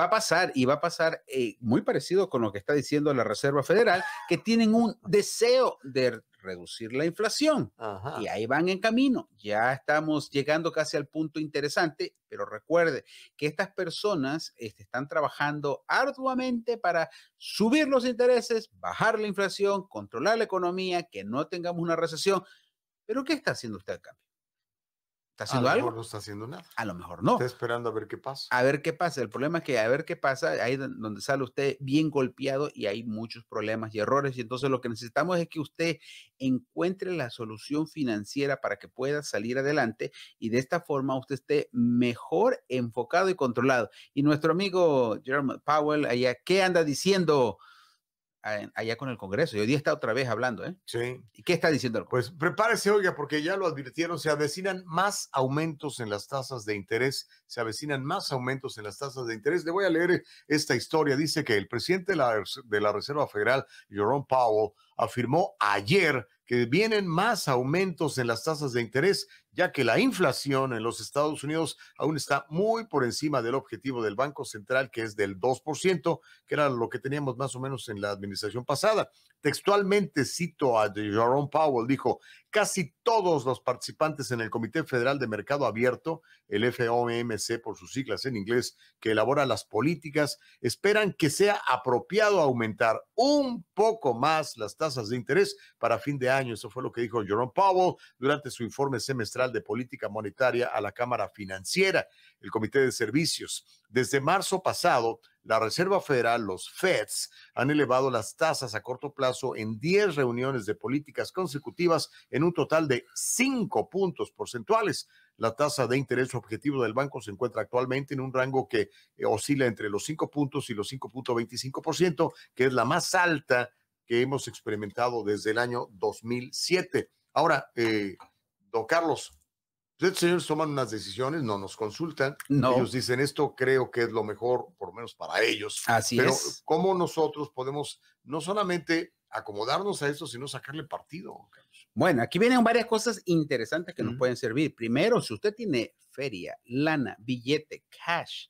va a pasar y va a pasar eh, muy parecido con lo que está diciendo la Reserva Federal, que tienen un deseo de reducir la inflación. Y ahí van en camino. Ya estamos llegando casi al punto interesante, pero recuerde que estas personas este, están trabajando arduamente para subir los intereses, bajar la inflación, controlar la economía, que no tengamos una recesión. Pero ¿qué está haciendo usted al cambio? ¿Está haciendo algo? A lo mejor no está haciendo nada. A lo mejor no. Está esperando a ver qué pasa. A ver qué pasa. El problema es que a ver qué pasa, ahí donde sale usted bien golpeado y hay muchos problemas y errores. Y entonces lo que necesitamos es que usted encuentre la solución financiera para que pueda salir adelante y de esta forma usted esté mejor enfocado y controlado. Y nuestro amigo Jerome Powell, allá, ¿qué anda diciendo? allá con el Congreso. Y hoy día está otra vez hablando, ¿eh? Sí. ¿Y qué está diciendo Pues prepárese, oiga, porque ya lo advirtieron, se avecinan más aumentos en las tasas de interés, se avecinan más aumentos en las tasas de interés. Le voy a leer esta historia. Dice que el presidente de la, de la Reserva Federal, Jerome Powell, afirmó ayer que vienen más aumentos en las tasas de interés, ya que la inflación en los Estados Unidos aún está muy por encima del objetivo del Banco Central, que es del 2%, que era lo que teníamos más o menos en la administración pasada. Textualmente cito a Jerome Powell, dijo, Casi todos los participantes en el Comité Federal de Mercado Abierto, el FOMC por sus siglas en inglés, que elabora las políticas, esperan que sea apropiado aumentar un poco más las tasas de interés para fin de año. Eso fue lo que dijo Jerome Powell durante su informe semestral de política monetaria a la Cámara Financiera, el Comité de Servicios. Desde marzo pasado, la Reserva Federal, los FEDs, han elevado las tasas a corto plazo en 10 reuniones de políticas consecutivas en un total de 5 puntos porcentuales. La tasa de interés objetivo del banco se encuentra actualmente en un rango que eh, oscila entre los 5 puntos y los 5.25%, que es la más alta que hemos experimentado desde el año 2007. Ahora, eh, don Carlos, pues, señores toman unas decisiones, no nos consultan. No. Ellos dicen esto, creo que es lo mejor, por lo menos para ellos. Así Pero, ¿cómo nosotros podemos no solamente acomodarnos a esto, sino sacarle partido? Bueno, aquí vienen varias cosas interesantes que nos pueden servir. Primero, si usted tiene feria, lana, billete, cash,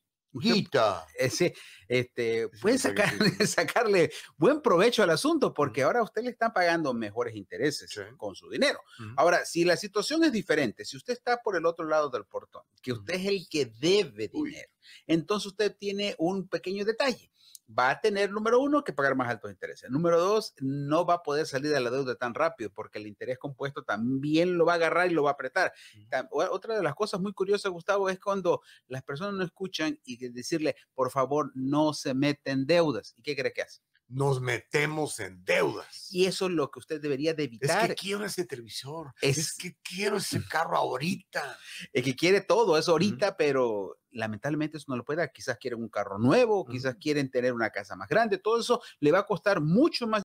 ese, eh, este, pueden sacarle, buen provecho al asunto porque ahora usted le está pagando mejores intereses con su dinero. Ahora, si la situación es diferente, si usted está por el otro lado del portón, que usted es el que debe dinero, entonces usted tiene un pequeño detalle va a tener, número uno, que pagar más altos intereses. Número dos, no va a poder salir de la deuda tan rápido porque el interés compuesto también lo va a agarrar y lo va a apretar. Otra de las cosas muy curiosas, Gustavo, es cuando las personas no escuchan y decirle, por favor, no se meten deudas. ¿Y qué cree que hace? nos metemos en deudas. Y eso es lo que usted debería de evitar. Es que quiero ese televisor, es, que quiero ese carro ahorita. El que quiere todo es ahorita, pero lamentablemente eso no lo puede Quizás quieren un carro nuevo, quizás quieren tener una casa más grande. Todo eso le va a costar mucho más